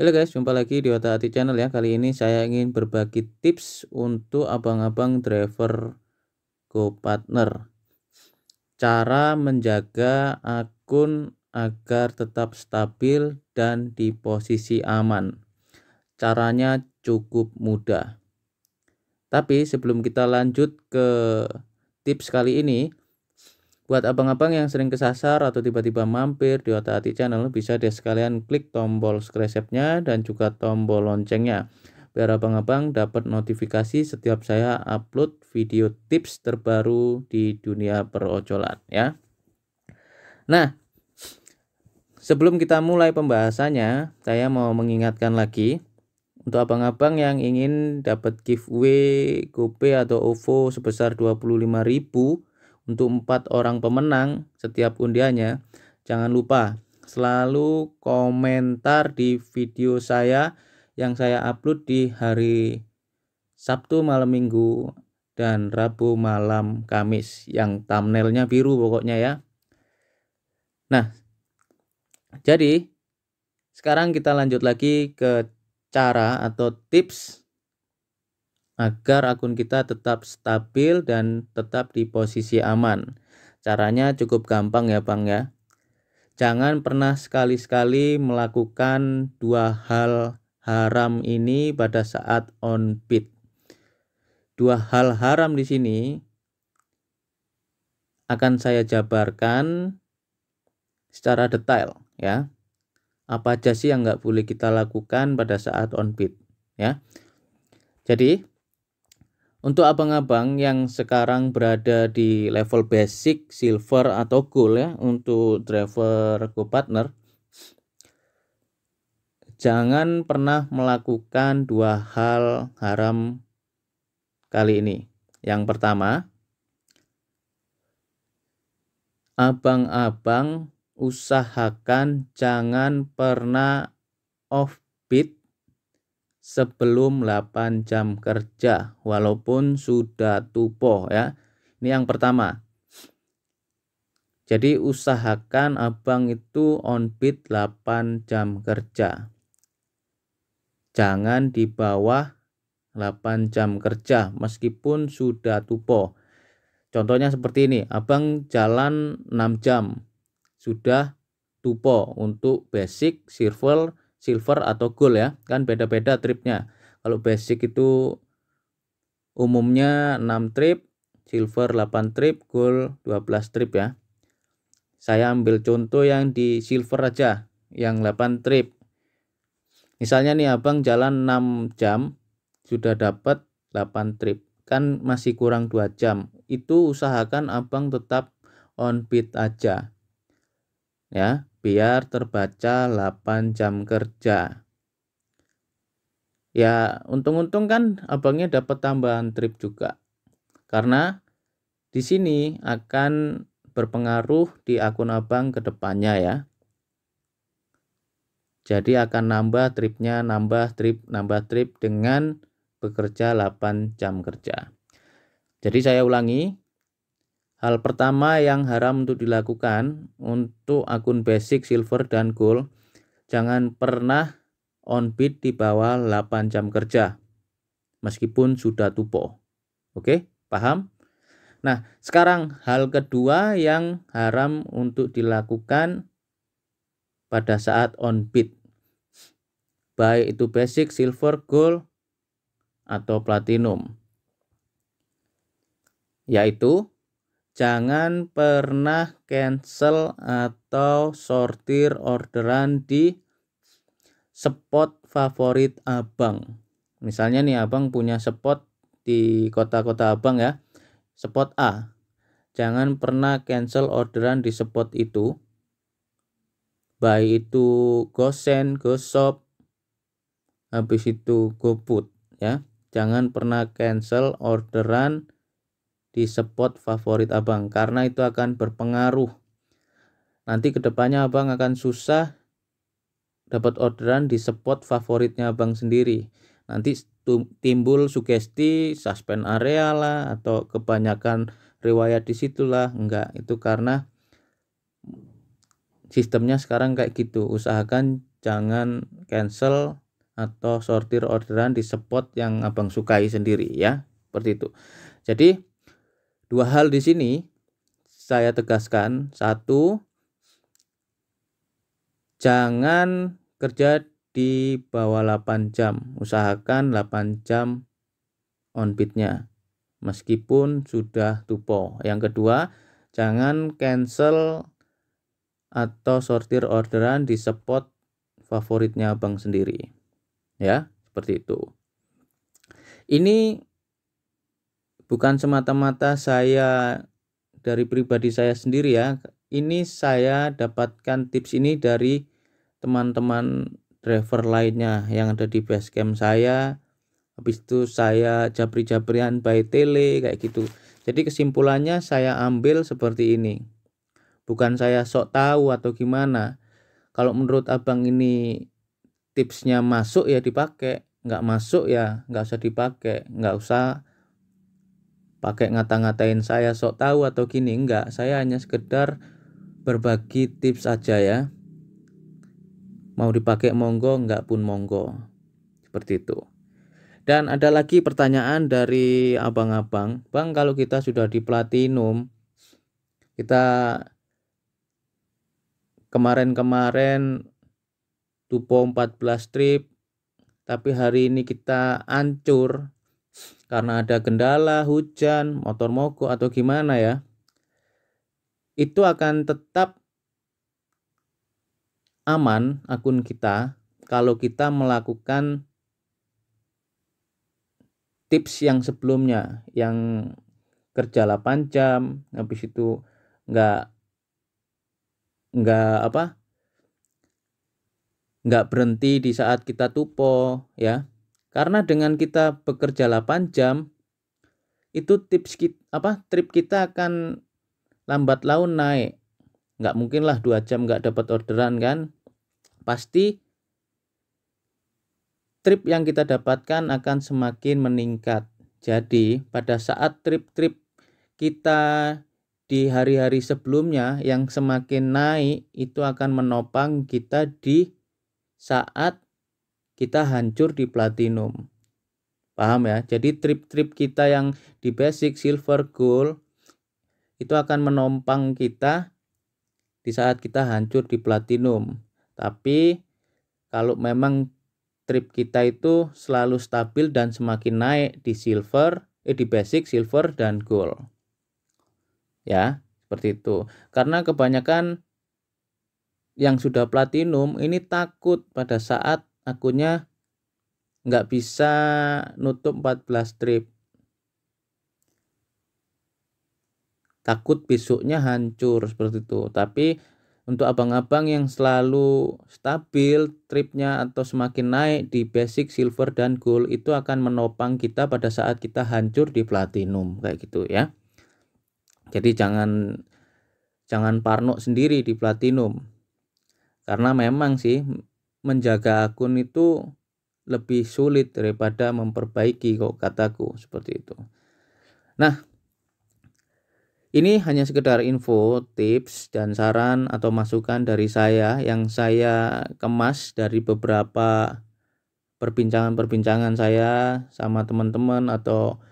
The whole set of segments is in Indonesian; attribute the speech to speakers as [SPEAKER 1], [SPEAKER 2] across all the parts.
[SPEAKER 1] Halo guys, jumpa lagi di Otak Hati Channel ya. Kali ini saya ingin berbagi tips untuk abang-abang driver partner. Cara menjaga akun agar tetap stabil dan di posisi aman. Caranya cukup mudah. Tapi sebelum kita lanjut ke tips kali ini, Buat abang-abang yang sering kesasar atau tiba-tiba mampir di otak hati channel bisa deh sekalian klik tombol subscribe-nya dan juga tombol loncengnya biar abang-abang dapat notifikasi setiap saya upload video tips terbaru di dunia perocolan ya. Nah, sebelum kita mulai pembahasannya, saya mau mengingatkan lagi untuk abang-abang yang ingin dapat giveaway GoPay atau OVO sebesar 25.000 untuk empat orang pemenang setiap undiannya. Jangan lupa selalu komentar di video saya yang saya upload di hari Sabtu malam Minggu dan Rabu malam Kamis yang thumbnailnya biru pokoknya ya. Nah, jadi sekarang kita lanjut lagi ke cara atau tips agar akun kita tetap stabil dan tetap di posisi aman. Caranya cukup gampang ya Bang ya. Jangan pernah sekali-sekali melakukan dua hal haram ini pada saat on pit. Dua hal haram di sini akan saya jabarkan secara detail ya. Apa aja sih yang nggak boleh kita lakukan pada saat on pit ya. Jadi untuk abang-abang yang sekarang berada di level basic, silver atau gold ya untuk driver go partner jangan pernah melakukan dua hal haram kali ini. Yang pertama, abang-abang usahakan jangan pernah offbeat sebelum 8 jam kerja walaupun sudah tupo ya. Ini yang pertama. Jadi usahakan abang itu on beat 8 jam kerja. Jangan di bawah 8 jam kerja meskipun sudah tupo. Contohnya seperti ini, abang jalan 6 jam sudah tupo untuk basic, silver, silver atau gold ya kan beda-beda tripnya kalau basic itu umumnya 6 trip silver 8 trip gold 12 trip ya saya ambil contoh yang di silver aja yang 8 trip misalnya nih abang jalan 6 jam sudah dapat 8 trip kan masih kurang 2 jam itu usahakan abang tetap on beat aja ya biar terbaca 8 jam kerja. Ya, untung-untung kan abangnya dapat tambahan trip juga. Karena di sini akan berpengaruh di akun abang ke depannya ya. Jadi akan nambah tripnya, nambah trip, nambah trip dengan bekerja 8 jam kerja. Jadi saya ulangi, Hal pertama yang haram untuk dilakukan untuk akun basic, silver, dan gold, jangan pernah on bid di bawah 8 jam kerja, meskipun sudah tupo. Oke, paham? Nah, sekarang hal kedua yang haram untuk dilakukan pada saat on bid. Baik itu basic, silver, gold, atau platinum. Yaitu jangan pernah cancel atau sortir orderan di spot favorit abang misalnya nih abang punya spot di kota-kota abang ya spot A jangan pernah cancel orderan di spot itu baik itu gosen gosop habis itu gofood ya jangan pernah cancel orderan di spot favorit abang karena itu akan berpengaruh nanti kedepannya abang akan susah dapat orderan di spot favoritnya abang sendiri nanti timbul sugesti suspend area lah atau kebanyakan riwayat disitulah enggak itu karena sistemnya sekarang kayak gitu usahakan jangan cancel atau sortir orderan di spot yang abang sukai sendiri ya seperti itu jadi Dua hal di sini saya tegaskan. Satu, jangan kerja di bawah 8 jam. Usahakan 8 jam on beatnya. Meskipun sudah tupo. Yang kedua, jangan cancel atau sortir orderan di spot favoritnya bank sendiri ya seperti itu ini bukan semata-mata saya dari pribadi saya sendiri ya. Ini saya dapatkan tips ini dari teman-teman driver lainnya yang ada di base camp saya. Habis itu saya jabri japrian by tele kayak gitu. Jadi kesimpulannya saya ambil seperti ini. Bukan saya sok tahu atau gimana. Kalau menurut abang ini tipsnya masuk ya dipakai, nggak masuk ya nggak usah dipakai, nggak usah pakai ngata-ngatain saya sok tahu atau gini enggak saya hanya sekedar berbagi tips aja ya mau dipakai monggo enggak pun monggo seperti itu dan ada lagi pertanyaan dari abang-abang bang kalau kita sudah di platinum kita kemarin-kemarin Tupo 14 trip tapi hari ini kita ancur karena ada kendala, hujan, motor mogok atau gimana ya, itu akan tetap aman akun kita kalau kita melakukan tips yang sebelumnya yang kerja 8 jam habis itu nggak nggak apa nggak berhenti di saat kita tupo ya karena dengan kita bekerja 8 jam itu tips kita, apa trip kita akan lambat laun naik. Nggak mungkin lah 2 jam nggak dapat orderan kan. Pasti trip yang kita dapatkan akan semakin meningkat. Jadi, pada saat trip-trip kita di hari-hari sebelumnya yang semakin naik itu akan menopang kita di saat kita hancur di platinum. Paham ya? Jadi trip-trip kita yang di basic, silver, gold itu akan menompang kita di saat kita hancur di platinum. Tapi kalau memang trip kita itu selalu stabil dan semakin naik di silver, eh di basic, silver dan gold. Ya, seperti itu. Karena kebanyakan yang sudah platinum ini takut pada saat akunnya nggak bisa nutup 14 trip takut besoknya hancur seperti itu tapi untuk abang-abang yang selalu stabil tripnya atau semakin naik di basic silver dan gold itu akan menopang kita pada saat kita hancur di platinum kayak gitu ya jadi jangan jangan parno sendiri di platinum karena memang sih menjaga akun itu lebih sulit daripada memperbaiki kok kataku seperti itu. Nah, ini hanya sekedar info, tips, dan saran atau masukan dari saya yang saya kemas dari beberapa perbincangan-perbincangan saya sama teman-teman atau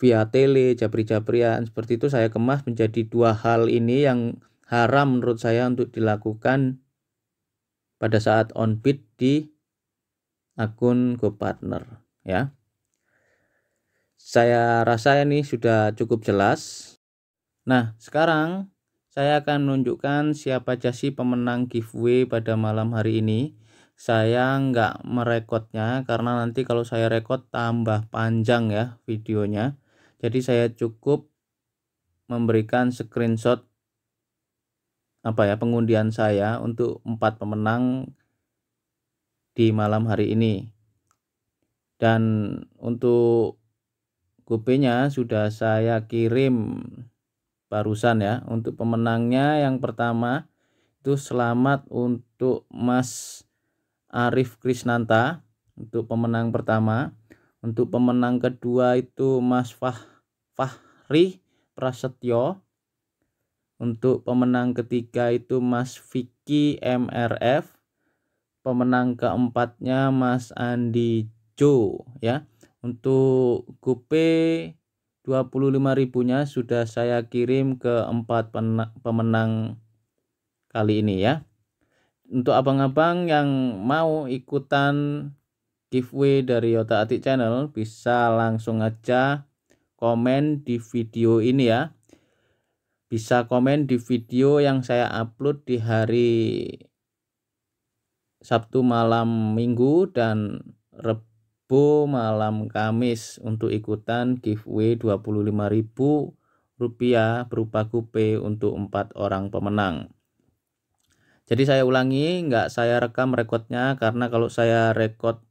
[SPEAKER 1] via tele, jabri-jabrian seperti itu saya kemas menjadi dua hal ini yang haram menurut saya untuk dilakukan pada saat on bid di akun GoPartner ya. Saya rasa ini sudah cukup jelas. Nah, sekarang saya akan menunjukkan siapa aja sih pemenang giveaway pada malam hari ini. Saya nggak merekodnya karena nanti kalau saya rekod tambah panjang ya videonya. Jadi saya cukup memberikan screenshot apa ya pengundian saya untuk empat pemenang di malam hari ini dan untuk gopay sudah saya kirim barusan ya untuk pemenangnya yang pertama itu selamat untuk Mas Arif Krisnanta untuk pemenang pertama untuk pemenang kedua itu Mas Fah Fahri Prasetyo untuk pemenang ketiga itu Mas Vicky MRF. Pemenang keempatnya Mas Andi Jo ya. Untuk kupe 25000 ribunya sudah saya kirim ke empat pemenang kali ini ya. Untuk abang-abang yang mau ikutan giveaway dari Yota Atik Channel bisa langsung aja komen di video ini ya bisa komen di video yang saya upload di hari Sabtu malam Minggu dan Rebo malam Kamis untuk ikutan giveaway Rp25.000 berupa kupe untuk empat orang pemenang. Jadi saya ulangi, nggak saya rekam rekodnya karena kalau saya rekod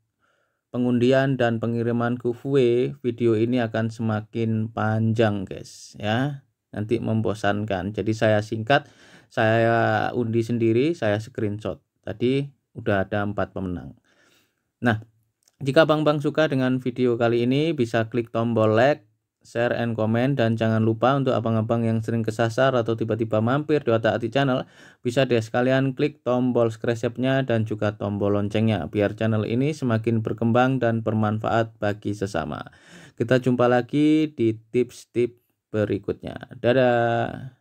[SPEAKER 1] pengundian dan pengiriman giveaway, video ini akan semakin panjang, guys, ya nanti membosankan. Jadi saya singkat, saya undi sendiri, saya screenshot. Tadi udah ada empat pemenang. Nah, jika Bang-Bang suka dengan video kali ini, bisa klik tombol like, share, and comment. Dan jangan lupa untuk abang-abang yang sering kesasar atau tiba-tiba mampir di Otak Hati Channel, bisa deh sekalian klik tombol subscribe-nya dan juga tombol loncengnya, biar channel ini semakin berkembang dan bermanfaat bagi sesama. Kita jumpa lagi di tips-tips berikutnya. Dadah.